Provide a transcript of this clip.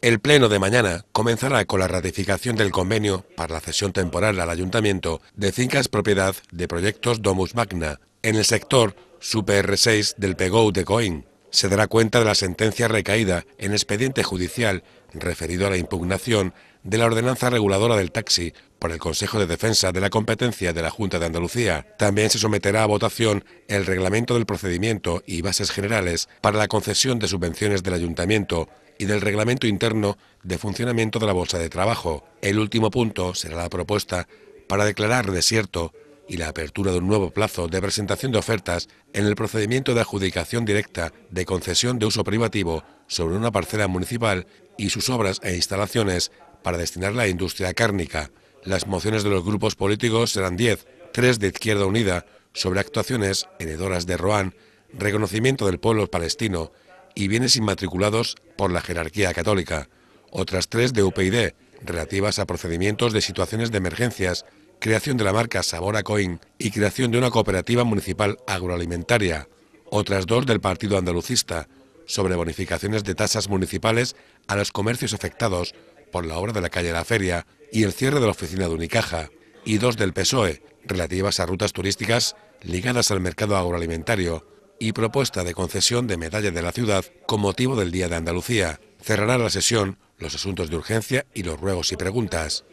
El pleno de mañana comenzará con la ratificación del convenio para la cesión temporal al ayuntamiento de fincas propiedad de proyectos Domus Magna en el sector r 6 del Pegou de Coín. Se dará cuenta de la sentencia recaída en expediente judicial referido a la impugnación de la ordenanza reguladora del taxi por el Consejo de Defensa de la Competencia de la Junta de Andalucía. También se someterá a votación el reglamento del procedimiento y bases generales para la concesión de subvenciones del ayuntamiento y del Reglamento Interno de Funcionamiento de la Bolsa de Trabajo. El último punto será la propuesta para declarar desierto y la apertura de un nuevo plazo de presentación de ofertas en el procedimiento de adjudicación directa de concesión de uso privativo sobre una parcela municipal y sus obras e instalaciones para destinarla a industria cárnica. Las mociones de los grupos políticos serán 10, 3 de Izquierda Unida sobre actuaciones heredoras de Roan reconocimiento del pueblo palestino y bienes inmatriculados por la jerarquía católica, otras tres de UPyD, relativas a procedimientos de situaciones de emergencias, creación de la marca Sabora Coin y creación de una cooperativa municipal agroalimentaria, otras dos del Partido Andalucista, sobre bonificaciones de tasas municipales a los comercios afectados por la obra de la calle La Feria y el cierre de la oficina de Unicaja, y dos del PSOE, relativas a rutas turísticas ligadas al mercado agroalimentario, y propuesta de concesión de medalla de la ciudad con motivo del Día de Andalucía. Cerrará la sesión los asuntos de urgencia y los ruegos y preguntas.